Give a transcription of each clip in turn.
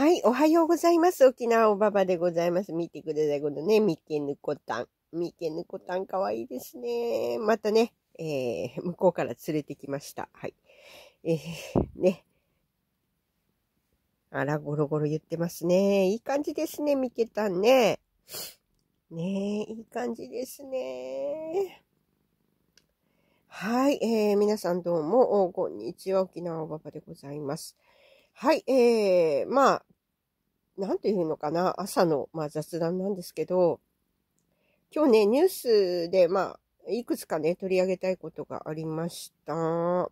はい、おはようございます。沖縄おばばでございます。見てください。このね、けぬこたん。けぬこたんかわいいですね。またね、えー、向こうから連れてきました。はい。えー、ね。あら、ゴロゴロ言ってますね。いい感じですね、みけたんね。ねえ、いい感じですね。はい、えー、皆さんどうも、こんにちは、沖縄おばばでございます。はい、えー、まあ、なんていうのかな、朝の、まあ、雑談なんですけど、今日ね、ニュースで、まあ、いくつかね、取り上げたいことがありました。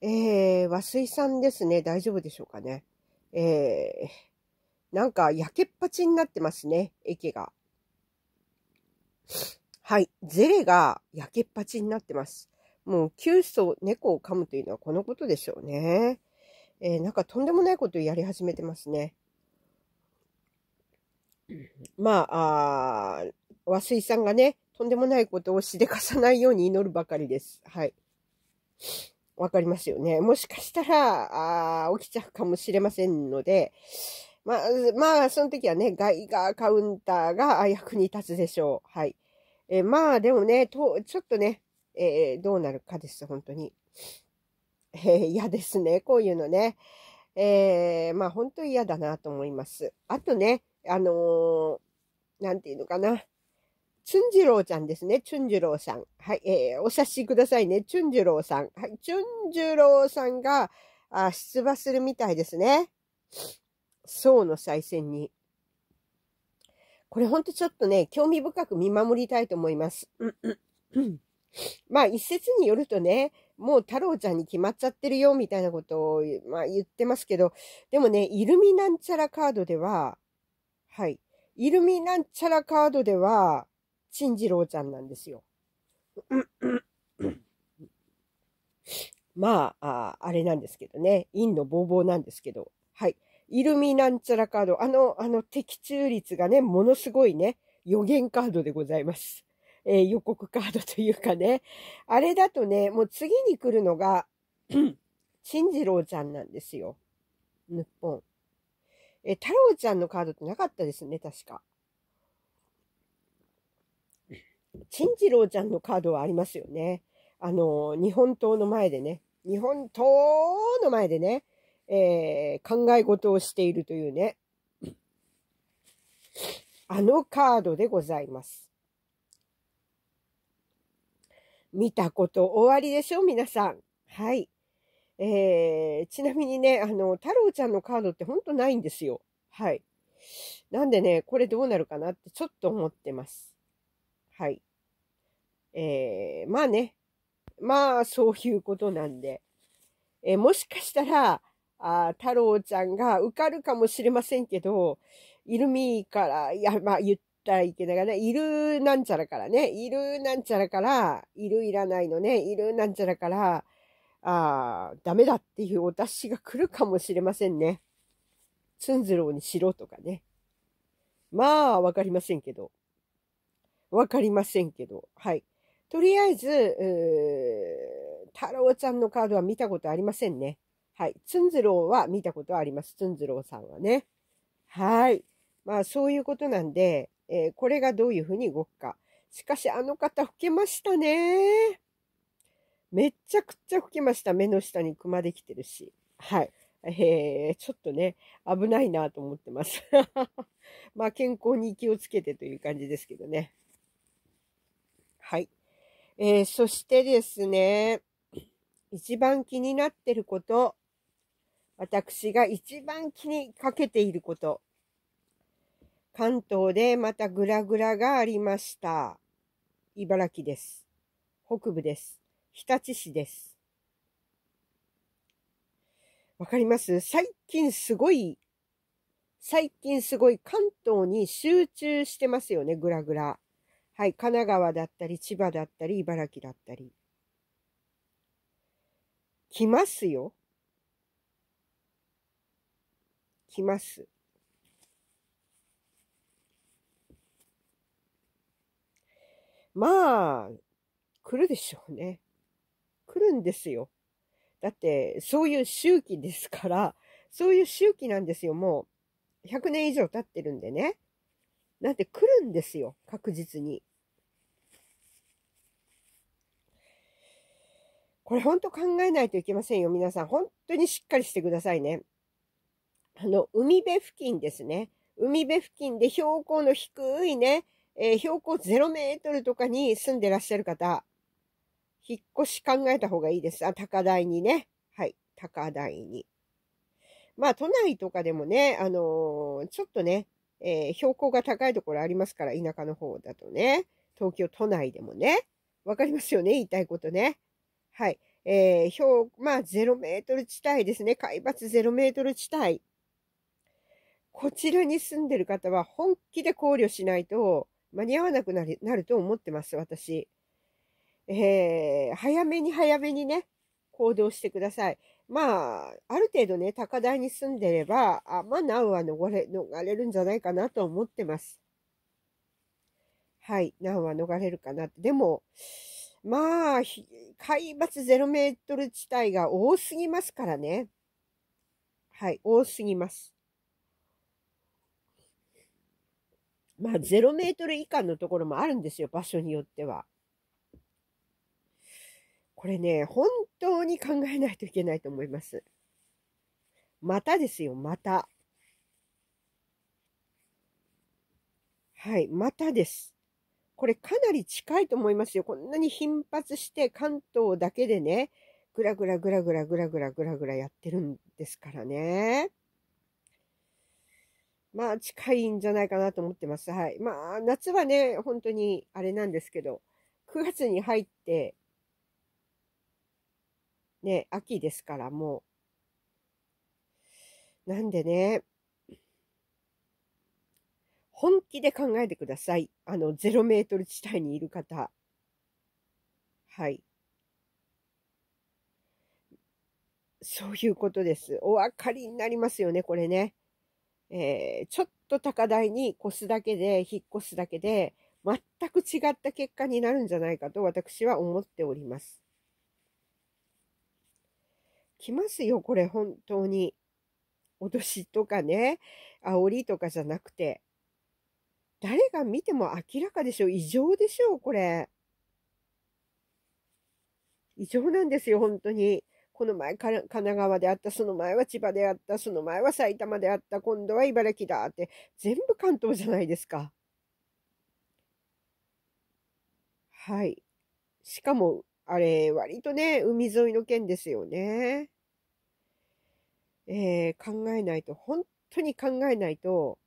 えー、和水さんですね、大丈夫でしょうかね。えー、なんか焼けっぱちになってますね、駅が。はい、ゼレが焼けっぱちになってます。もう、急須、猫を噛むというのはこのことでしょうね。えー、なんかとんでもないことをやり始めてますね。まあ、あ和水さんがね、とんでもないことをしでかさないように祈るばかりです。はい。わかりますよね。もしかしたら、あ起きちゃうかもしれませんので、まあ、まあ、その時はね、ガイガーカウンターが役に立つでしょう。はい。えー、まあ、でもね、と、ちょっとね、えー、どうなるかです、本当に。えー、嫌ですね、こういうのね。えー、まあ本当に嫌だなと思います。あとね、あのー、なんていうのかな。チュンジローちゃんですね。チュンジローさん。はい、えー、お察しくださいね。チュンジローさん。はい、チュンジローさんが、あ出馬するみたいですね。宋の再選に。これほんとちょっとね、興味深く見守りたいと思います。うんうんまあ一説によるとね、もう太郎ちゃんに決まっちゃってるよ、みたいなことを、まあ、言ってますけど、でもね、イルミなんちゃらカードでは、はい、イルミなんちゃらカードでは、チンジローちゃんなんですよ。まあ、ああれなんですけどね、陰のボーボーなんですけど、はい。イルミなんちゃらカード、あの、あの的中率がね、ものすごいね、予言カードでございます。えー、予告カードというかね、あれだとね、もう次に来るのが、新次郎ちゃんなんですよ。ぽん。え、太郎ちゃんのカードってなかったですね、確か。陳次郎ちゃんのカードはありますよね。あの、日本刀の前でね、日本刀の前でね、えー、考え事をしているというね、あのカードでございます。見たこと終わりでしょ皆さん。はい。えー、ちなみにね、あの、太郎ちゃんのカードってほんとないんですよ。はい。なんでね、これどうなるかなってちょっと思ってます。はい。えー、まあね。まあ、そういうことなんで。えー、もしかしたら、あ太郎ちゃんが受かるかもしれませんけど、イルミから、いや、まあ言ったらいけないね、いるなんちゃらからね、いるなんちゃらから、いるいらないのね、いるなんちゃらから、ああ、ダメだっていうお達しが来るかもしれませんね。ツンズローにしろとかね。まあ、わかりませんけど。わかりませんけど。はい。とりあえず、うー太郎ちゃんのカードは見たことありませんね。はい。ツンズローは見たことあります。ツンズローさんはね。はい。まあ、そういうことなんで、えー、これがどういうふうに動くか。しかし、あの方、老けましたね。めっちゃくちゃ老けました。目の下にクマできてるし。はい。えー、ちょっとね、危ないなと思ってます。まあ、健康に気をつけてという感じですけどね。はい。えー、そしてですね、一番気になってること、私が一番気にかけていること、関東でまたグラグラがありました。茨城です。北部です。日立市です。わかります最近すごい、最近すごい関東に集中してますよね、ぐらぐら。はい、神奈川だったり、千葉だったり、茨城だったり。来ますよ。来ます。まあ、来るでしょうね。来るんですよ。だって、そういう周期ですから、そういう周期なんですよ、もう。100年以上経ってるんでね。なんて来るんですよ、確実に。これ本当考えないといけませんよ、皆さん。本当にしっかりしてくださいね。あの、海辺付近ですね。海辺付近で標高の低いね、えー、標高0メートルとかに住んでらっしゃる方、引っ越し考えた方がいいです。あ、高台にね。はい、高台に。まあ、都内とかでもね、あのー、ちょっとね、えー、標高が高いところありますから、田舎の方だとね、東京都内でもね、わかりますよね、言いたいことね。はい。えー、標、まあ、0メートル地帯ですね。海抜0メートル地帯。こちらに住んでる方は本気で考慮しないと、間に合わなくなりなると思ってます、私。えー、早めに早めにね、行動してください。まあ、ある程度ね、高台に住んでれば、あまあ、ナウは逃れ、逃れるんじゃないかなと思ってます。はい、ナウは逃れるかな。でも、まあ、海抜0メートル地帯が多すぎますからね。はい、多すぎます。まあ、0メートル以下のところもあるんですよ、場所によっては。これね、本当に考えないといけないと思います。またですよ、また。はい、またです。これかなり近いと思いますよ。こんなに頻発して関東だけでね、ぐらぐらぐらぐらぐらぐらぐらぐらやってるんですからね。まあ近いんじゃないかなと思ってます。はい。まあ夏はね、本当にあれなんですけど、9月に入って、ね、秋ですからもう。なんでね、本気で考えてください。あの、0メートル地帯にいる方。はい。そういうことです。お分かりになりますよね、これね。えー、ちょっと高台に越すだけで、引っ越すだけで、全く違った結果になるんじゃないかと私は思っております。来ますよ、これ、本当に。脅しとかね、煽りとかじゃなくて。誰が見ても明らかでしょ。う。異常でしょう、これ。異常なんですよ、本当に。この前神奈川であった、その前は千葉であった、その前は埼玉であった、今度は茨城だって、全部関東じゃないですか。はい。しかも、あれ、割とね、海沿いの県ですよね。えー、考えないと、本当に考えないと、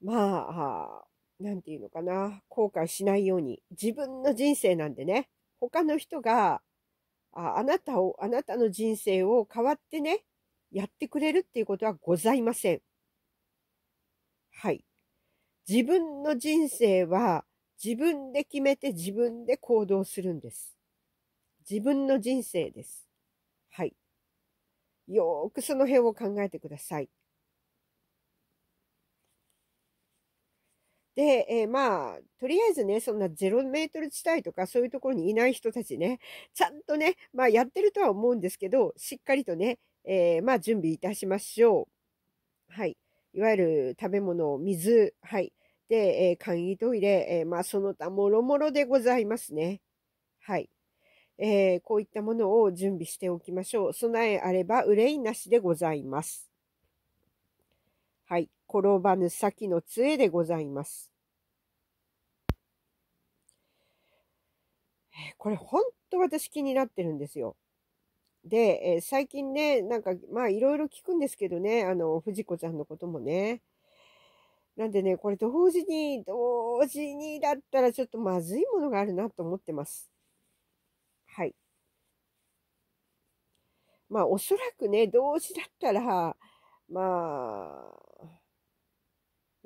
まあ、なんていうのかな、後悔しないように、自分の人生なんでね、他の人がああなたを、あなたの人生を変わってね、やってくれるっていうことはございません。はい。自分の人生は自分で決めて自分で行動するんです。自分の人生です。はい。よーくその辺を考えてください。で、えー、まあ、とりあえずね、そんな0メートル地帯とかそういうところにいない人たちね、ちゃんとね、まあやってるとは思うんですけど、しっかりとね、えー、まあ準備いたしましょう。はい。いわゆる食べ物、水、はい。で、えー、簡易トイレ、えまあその他もろもろでございますね。はい。えー、こういったものを準備しておきましょう。備えあれば憂いなしでございます。はい。転ばぬ先の杖でございます。これ本当私気になってるんですよ。で、え最近ね、なんか、まあいろいろ聞くんですけどね、あの、藤子ちゃんのこともね。なんでね、これ同時に、同時にだったらちょっとまずいものがあるなと思ってます。はい。まあおそらくね、同時だったら、まあ、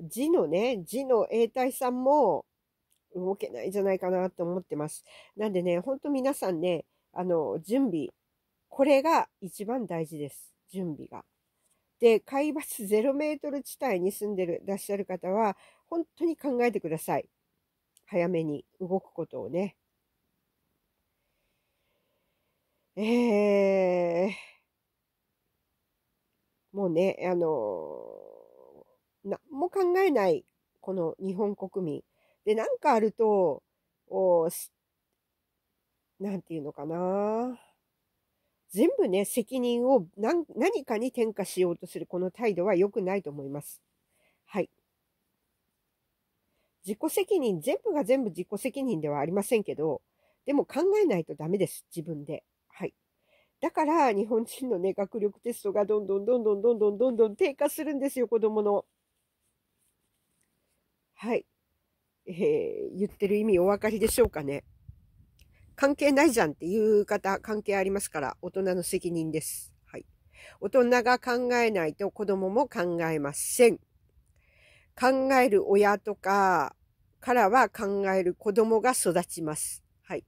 字のね、字の永代さんも動けないんじゃないかなと思ってます。なんでね、ほんと皆さんね、あの、準備。これが一番大事です。準備が。で、海抜0メートル地帯に住んでる、らっしゃる方は、本当に考えてください。早めに動くことをね。えー、もうね、あの何も考えない、この日本国民。で、なんかあると、おなんていうのかな。全部ね、責任を何何かに転嫁しようとするこの態度は良くないと思います。はい。自己責任、全部が全部自己責任ではありませんけど、でも考えないとダメです、自分で。はい。だから、日本人のね、学力テストがどんどんどんどんどんどんどんどん低下するんですよ、子供の。はい。えー、言ってる意味お分かりでしょうかね。関係ないじゃんっていう方、関係ありますから、大人の責任です。はい。大人が考えないと子供も考えません。考える親とかからは考える子供が育ちます。はい。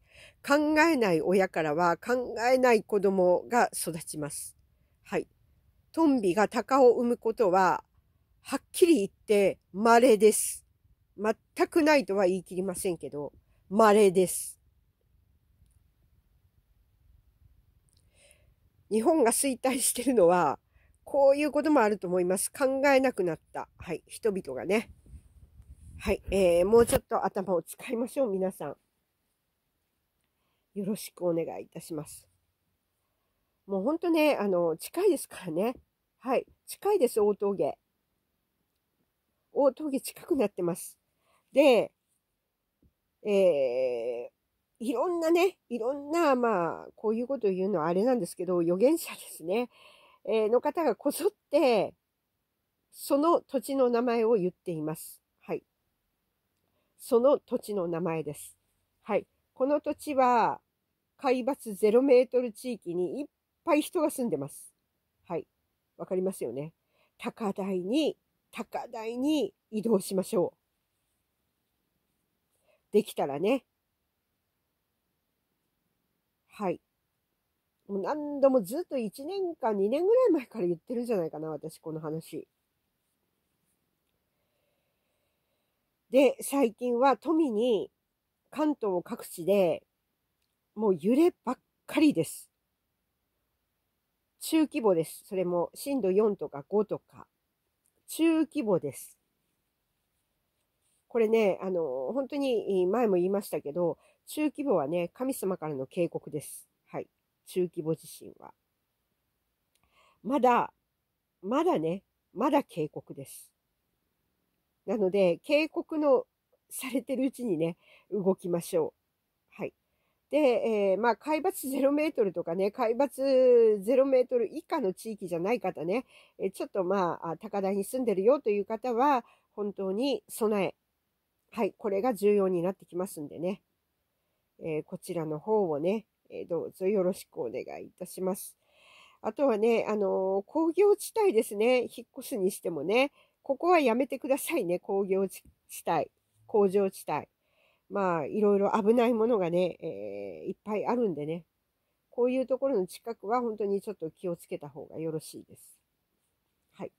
考えない親からは考えない子供が育ちます。はい。トンビが鷹を産むことは、はっきり言って稀です。全くないとは言い切りませんけど、稀です。日本が衰退してるのは、こういうこともあると思います。考えなくなった。はい。人々がね。はい。えー、もうちょっと頭を使いましょう、皆さん。よろしくお願いいたします。もう本当ね、あの、近いですからね。はい。近いです、大峠。大峠近くなってます。で、えー、いろんなね、いろんな、まあ、こういうことを言うのはあれなんですけど、預言者ですね、えー、の方がこそって、その土地の名前を言っています。はい。その土地の名前です。はい。この土地は、海抜0メートル地域にいっぱい人が住んでます。はい。わかりますよね。高台に、高台に移動しましょう。できたらね。はい。もう何度もずっと1年か2年ぐらい前から言ってるんじゃないかな、私、この話。で、最近は富に関東各地でもう揺ればっかりです。中規模です。それも震度4とか5とか、中規模です。これね、あの、本当に前も言いましたけど、中規模はね、神様からの警告です。はい。中規模地震は。まだ、まだね、まだ警告です。なので、警告のされてるうちにね、動きましょう。はい。で、えー、まあ、海抜0メートルとかね、海抜0メートル以下の地域じゃない方ね、えちょっとまあ、高台に住んでるよという方は、本当に備え、はい、これが重要になってきますんでね。えー、こちらの方をね、えどうぞよろしくお願いいたします。あとはね、あのー、工業地帯ですね。引っ越すにしてもね、ここはやめてくださいね。工業地帯、工場地帯。まあ、いろいろ危ないものがね、えー、いっぱいあるんでね。こういうところの近くは本当にちょっと気をつけた方がよろしいです。はい。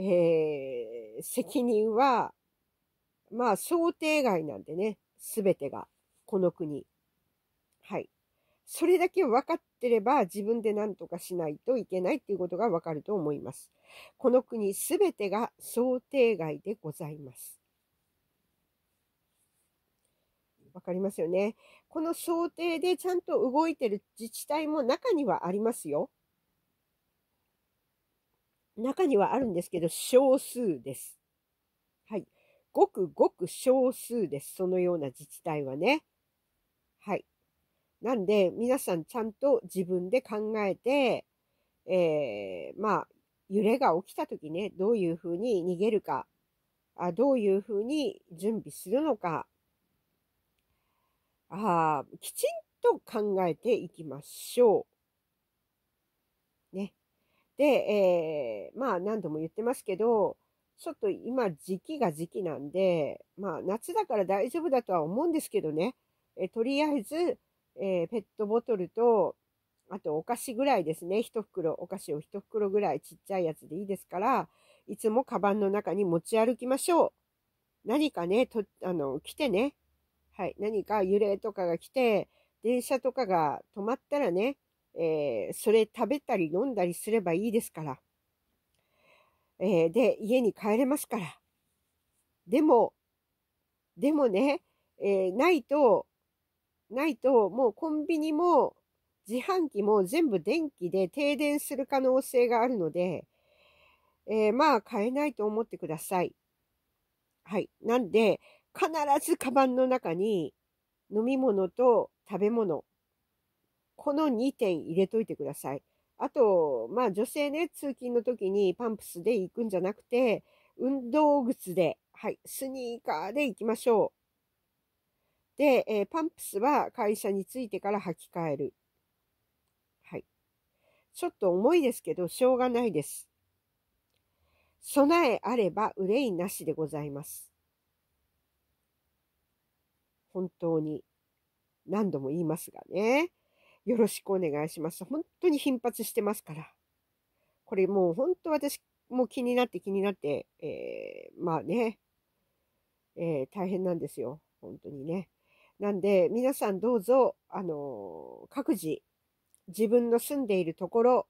えー、責任はまあ、想定外なんでね、すべてが、この国。はい。それだけ分かってれば自分で何とかしないといけないっていうことが分かると思います。この国すべてが想定外でございます。わかりますよね。この想定でちゃんと動いてる自治体も中にはありますよ。中にはあるんですけど、少数です。ごくごく少数です。そのような自治体はね。はい。なんで、皆さんちゃんと自分で考えて、えー、まあ、揺れが起きた時ね、どういうふうに逃げるか、あどういうふうに準備するのか、あきちんと考えていきましょう。ね。で、えー、まあ何度も言ってますけど、ちょっと今時期が時期なんで、まあ夏だから大丈夫だとは思うんですけどね、えとりあえず、えー、ペットボトルと、あとお菓子ぐらいですね、1袋、お菓子を1袋ぐらいちっちゃいやつでいいですから、いつもカバンの中に持ち歩きましょう。何かね、と、あの、来てね、はい、何か揺れとかが来て、電車とかが止まったらね、えー、それ食べたり飲んだりすればいいですから。えー、で、家に帰れますから。でも、でもね、えー、ないと、ないと、もうコンビニも自販機も全部電気で停電する可能性があるので、えー、まあ買えないと思ってください。はい。なんで、必ずカバンの中に飲み物と食べ物、この2点入れといてください。あと、まあ女性ね、通勤の時にパンプスで行くんじゃなくて、運動靴で、はい、スニーカーで行きましょう。で、えー、パンプスは会社に着いてから履き替える。はい。ちょっと重いですけど、しょうがないです。備えあれば憂いなしでございます。本当に。何度も言いますがね。よろしくお願いします。本当に頻発してますから。これもう本当私も気になって気になって、えー、まあね、えー、大変なんですよ。本当にね。なんで、皆さんどうぞ、あのー、各自、自分の住んでいるところ、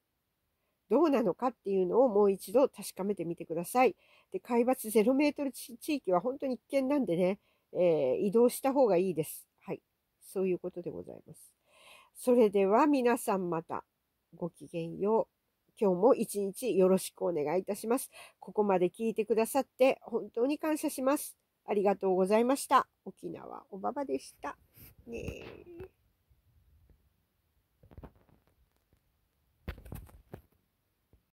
どうなのかっていうのをもう一度確かめてみてください。で、海抜0メートル地域は本当に危険なんでね、えー、移動した方がいいです。はい。そういうことでございます。それでは皆さんまたごきげんよう。今日も一日よろしくお願いいたします。ここまで聞いてくださって本当に感謝します。ありがとうございました。沖縄おばばでした。ねえ。